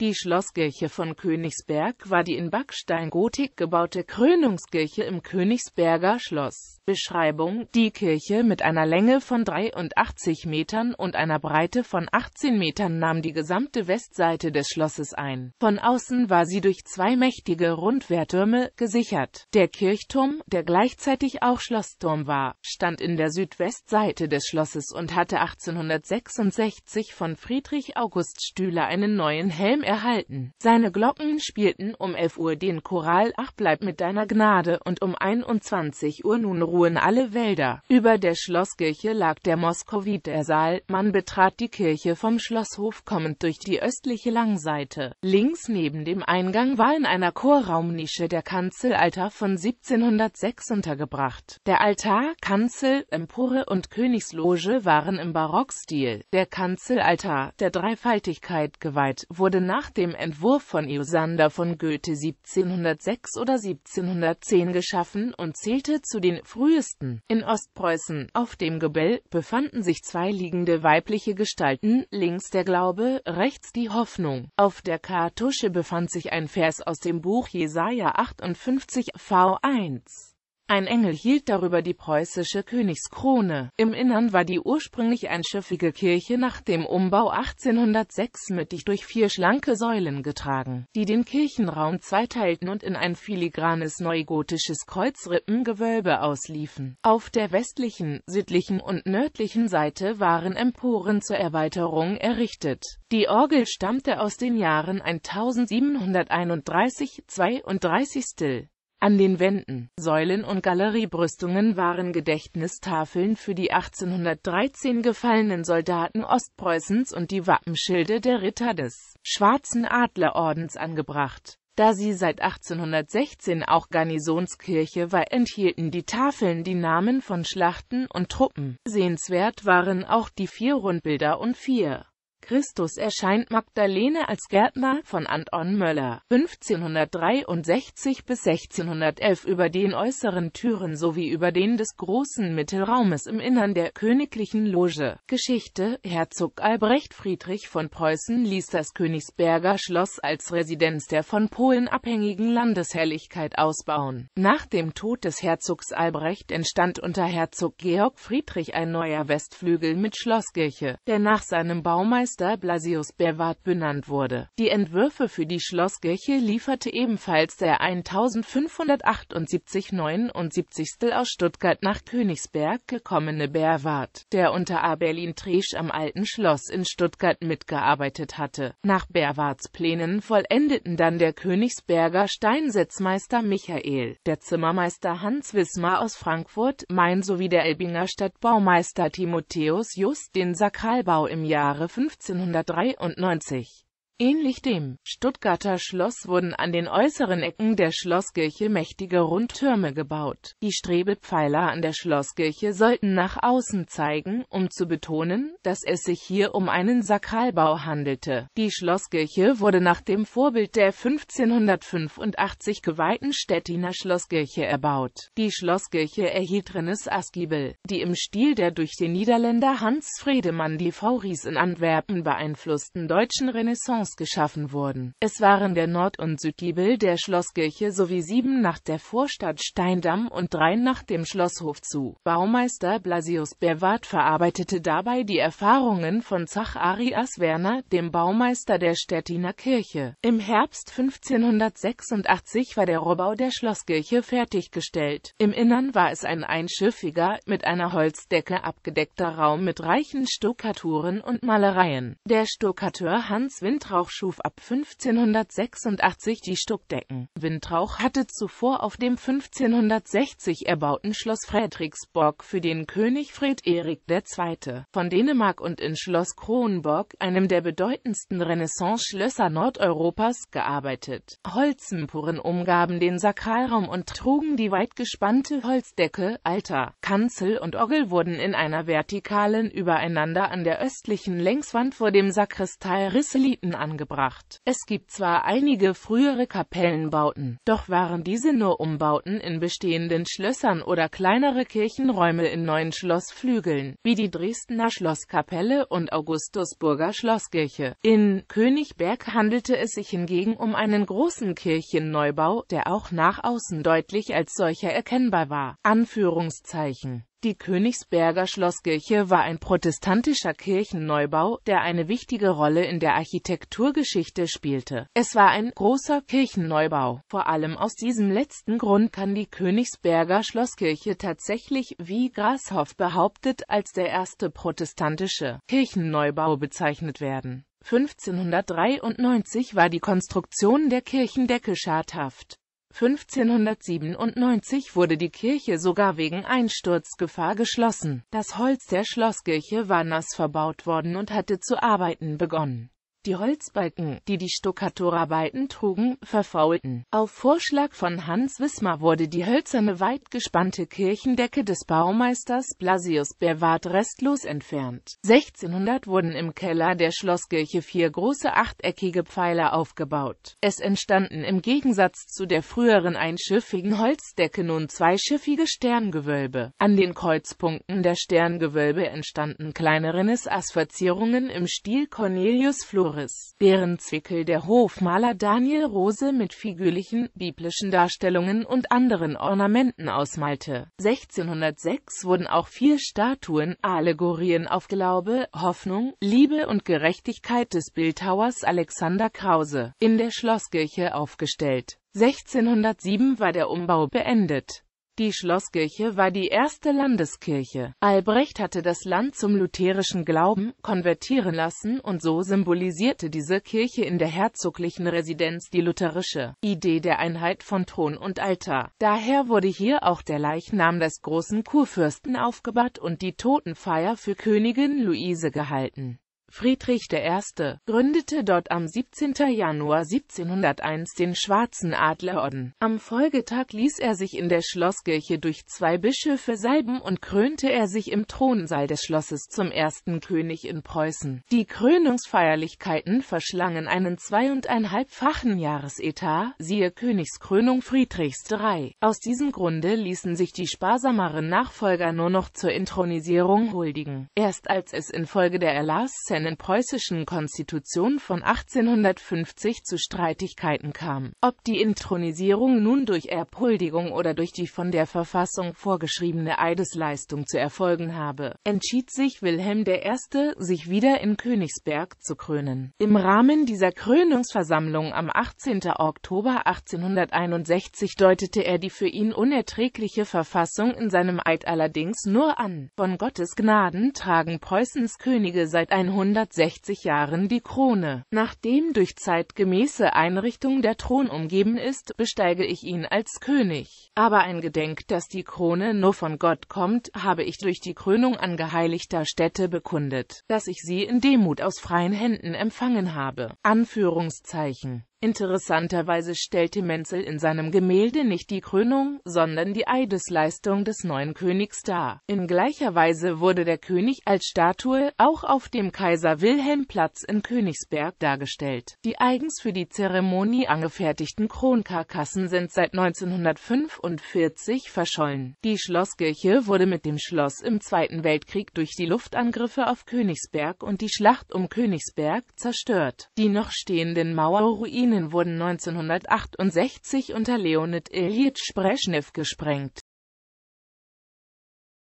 Die Schlosskirche von Königsberg war die in Backsteingotik gebaute Krönungskirche im Königsberger Schloss. Beschreibung Die Kirche mit einer Länge von 83 Metern und einer Breite von 18 Metern nahm die gesamte Westseite des Schlosses ein. Von außen war sie durch zwei mächtige Rundwehrtürme gesichert. Der Kirchturm, der gleichzeitig auch Schlossturm war, stand in der Südwestseite des Schlosses und hatte 1866 von Friedrich August Stühler einen neuen Helm erhalten. Seine Glocken spielten um 11 Uhr den Choral Ach bleib mit deiner Gnade und um 21 Uhr nun ruhen alle Wälder. Über der Schlosskirche lag der Moskowitersaal, man betrat die Kirche vom Schlosshof kommend durch die östliche Langseite. Links neben dem Eingang war in einer Chorraumnische der Kanzelaltar von 1706 untergebracht. Der Altar, Kanzel, Empore und Königsloge waren im Barockstil. Der Kanzelaltar, der Dreifaltigkeit geweiht, wurde nach nach dem Entwurf von Eosander von Goethe 1706 oder 1710 geschaffen und zählte zu den frühesten. In Ostpreußen, auf dem Gebell, befanden sich zwei liegende weibliche Gestalten, links der Glaube, rechts die Hoffnung. Auf der Kartusche befand sich ein Vers aus dem Buch Jesaja 58, V1. Ein Engel hielt darüber die preußische Königskrone. Im Innern war die ursprünglich einschiffige Kirche nach dem Umbau 1806 mittig durch vier schlanke Säulen getragen, die den Kirchenraum zweiteilten und in ein filigranes neugotisches Kreuzrippengewölbe ausliefen. Auf der westlichen, südlichen und nördlichen Seite waren Emporen zur Erweiterung errichtet. Die Orgel stammte aus den Jahren 1731-32 Still. An den Wänden, Säulen und Galeriebrüstungen waren Gedächtnistafeln für die 1813 gefallenen Soldaten Ostpreußens und die Wappenschilde der Ritter des Schwarzen Adlerordens angebracht. Da sie seit 1816 auch Garnisonskirche war, enthielten die Tafeln die Namen von Schlachten und Truppen. Sehenswert waren auch die vier Rundbilder und vier Christus erscheint Magdalene als Gärtner von Anton Möller 1563 bis 1611 über den äußeren Türen sowie über den des großen Mittelraumes im Innern der königlichen Loge. Geschichte Herzog Albrecht Friedrich von Preußen ließ das Königsberger Schloss als Residenz der von Polen abhängigen Landesherrlichkeit ausbauen. Nach dem Tod des Herzogs Albrecht entstand unter Herzog Georg Friedrich ein neuer Westflügel mit Schlosskirche, der nach seinem Baumeister Minister Blasius Berwart benannt wurde. Die Entwürfe für die Schlosskirche lieferte ebenfalls der 1578 79. aus Stuttgart nach Königsberg gekommene Berwart, der unter A. Berlin Tresch am Alten Schloss in Stuttgart mitgearbeitet hatte. Nach Berwarts Plänen vollendeten dann der Königsberger Steinsetzmeister Michael, der Zimmermeister Hans Wismar aus Frankfurt, Main sowie der Elbinger Stadtbaumeister Timotheus Just den Sakralbau im Jahre 15 1593 Ähnlich dem Stuttgarter Schloss wurden an den äußeren Ecken der Schlosskirche mächtige Rundtürme gebaut. Die Strebepfeiler an der Schlosskirche sollten nach außen zeigen, um zu betonen, dass es sich hier um einen Sakralbau handelte. Die Schlosskirche wurde nach dem Vorbild der 1585 geweihten Stettiner Schlosskirche erbaut. Die Schlosskirche erhielt Rennes-Aschgiebel, die im Stil der durch den Niederländer Hans Friedemann Liefauries in Antwerpen beeinflussten deutschen Renaissance Schloss geschaffen wurden. Es waren der Nord- und Südgiebel der Schlosskirche sowie sieben nach der Vorstadt Steindamm und drei nach dem Schlosshof zu. Baumeister Blasius Berwart verarbeitete dabei die Erfahrungen von Zach Arias Werner, dem Baumeister der Stettiner Kirche. Im Herbst 1586 war der Rohbau der Schlosskirche fertiggestellt. Im Innern war es ein einschiffiger, mit einer Holzdecke abgedeckter Raum mit reichen Stuckaturen und Malereien. Der Stuckateur Hans Wintraub Windrauch schuf ab 1586 die Stuckdecken. Windrauch hatte zuvor auf dem 1560 erbauten Schloss Fredriksborg für den König Fred Erik II. von Dänemark und in Schloss Kronborg, einem der bedeutendsten Renaissance-Schlösser Nordeuropas, gearbeitet. Holzempuren umgaben den Sakralraum und trugen die weit gespannte Holzdecke, Alter, Kanzel und Orgel wurden in einer vertikalen übereinander an der östlichen Längswand vor dem Sakristei Risseliten angebracht. Es gibt zwar einige frühere Kapellenbauten, doch waren diese nur Umbauten in bestehenden Schlössern oder kleinere Kirchenräume in neuen Schlossflügeln, wie die Dresdner Schlosskapelle und Augustusburger Schlosskirche. In Königberg handelte es sich hingegen um einen großen Kirchenneubau, der auch nach außen deutlich als solcher erkennbar war. Anführungszeichen die Königsberger Schlosskirche war ein protestantischer Kirchenneubau, der eine wichtige Rolle in der Architekturgeschichte spielte. Es war ein großer Kirchenneubau. Vor allem aus diesem letzten Grund kann die Königsberger Schlosskirche tatsächlich, wie Grashoff behauptet, als der erste protestantische Kirchenneubau bezeichnet werden. 1593 war die Konstruktion der Kirchendecke schadhaft 1597 wurde die Kirche sogar wegen Einsturzgefahr geschlossen. Das Holz der Schlosskirche war nass verbaut worden und hatte zu arbeiten begonnen die Holzbalken, die die Stuckaturarbeiten trugen, verfaulten. Auf Vorschlag von Hans Wismar wurde die hölzerne weit gespannte Kirchendecke des Baumeisters Blasius Berwart restlos entfernt. 1600 wurden im Keller der Schlosskirche vier große achteckige Pfeiler aufgebaut. Es entstanden im Gegensatz zu der früheren einschiffigen Holzdecke nun zweischiffige Sterngewölbe. An den Kreuzpunkten der Sterngewölbe entstanden kleinere Nissasverzierungen im Stil Cornelius Florez Flores, deren Zwickel der Hofmaler Daniel Rose mit figürlichen, biblischen Darstellungen und anderen Ornamenten ausmalte. 1606 wurden auch vier Statuen, Allegorien auf Glaube, Hoffnung, Liebe und Gerechtigkeit des Bildhauers Alexander Krause, in der Schlosskirche aufgestellt. 1607 war der Umbau beendet. Die Schlosskirche war die erste Landeskirche. Albrecht hatte das Land zum lutherischen Glauben konvertieren lassen und so symbolisierte diese Kirche in der herzoglichen Residenz die lutherische Idee der Einheit von Thron und Altar. Daher wurde hier auch der Leichnam des großen Kurfürsten aufgebahrt und die Totenfeier für Königin Luise gehalten Friedrich I. gründete dort am 17. Januar 1701 den Schwarzen Adlerorden. Am Folgetag ließ er sich in der Schlosskirche durch zwei Bischöfe salben und krönte er sich im Thronsaal des Schlosses zum ersten König in Preußen. Die Krönungsfeierlichkeiten verschlangen einen zweieinhalbfachen Jahresetat, siehe Königskrönung Friedrichs III. Aus diesem Grunde ließen sich die sparsameren Nachfolger nur noch zur Intronisierung huldigen. Erst als es infolge der Erlass in preußischen Konstitution von 1850 zu Streitigkeiten kam. Ob die Inthronisierung nun durch Erpuldigung oder durch die von der Verfassung vorgeschriebene Eidesleistung zu erfolgen habe, entschied sich Wilhelm I., sich wieder in Königsberg zu krönen. Im Rahmen dieser Krönungsversammlung am 18. Oktober 1861 deutete er die für ihn unerträgliche Verfassung in seinem Eid allerdings nur an. Von Gottes Gnaden tragen Preußens Könige seit 100 160 Jahren die Krone. Nachdem durch zeitgemäße Einrichtung der Thron umgeben ist, besteige ich ihn als König. Aber ein Gedenk, dass die Krone nur von Gott kommt, habe ich durch die Krönung an geheiligter Stätte bekundet, dass ich sie in Demut aus freien Händen empfangen habe. Anführungszeichen Interessanterweise stellte Menzel in seinem Gemälde nicht die Krönung, sondern die Eidesleistung des neuen Königs dar. In gleicher Weise wurde der König als Statue, auch auf dem Kaiser-Wilhelm-Platz in Königsberg, dargestellt. Die eigens für die Zeremonie angefertigten Kronkarkassen sind seit 1945 verschollen. Die Schlosskirche wurde mit dem Schloss im Zweiten Weltkrieg durch die Luftangriffe auf Königsberg und die Schlacht um Königsberg zerstört. Die noch stehenden Mauerruinen Ruinen wurden 1968 unter Leonid Iljitsch Breschnew gesprengt